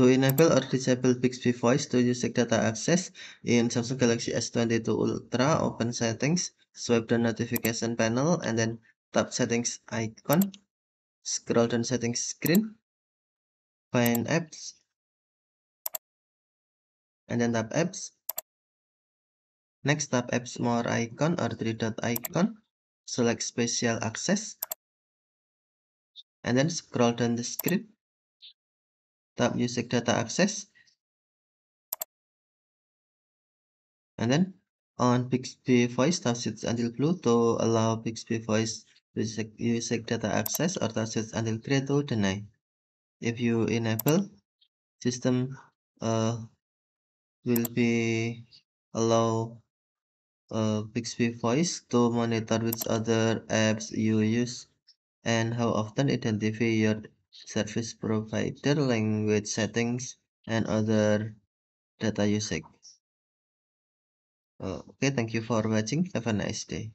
To enable or disable Bixby Voice to use Data Access in Samsung Galaxy S22 Ultra, open Settings, swipe the notification panel, and then tap Settings icon, scroll down Settings screen, find Apps, and then tap Apps. Next, tap Apps More icon or three dot icon, select Special Access, and then scroll down the script Tap music data access and then on Bixby voice tap switch until blue to allow Bixby voice music, music data access or tap switch until gray to deny if you enable system uh, will be allow uh, Pixby voice to monitor which other apps you use and how often identify your service provider language settings and other data usage oh, okay thank you for watching have a nice day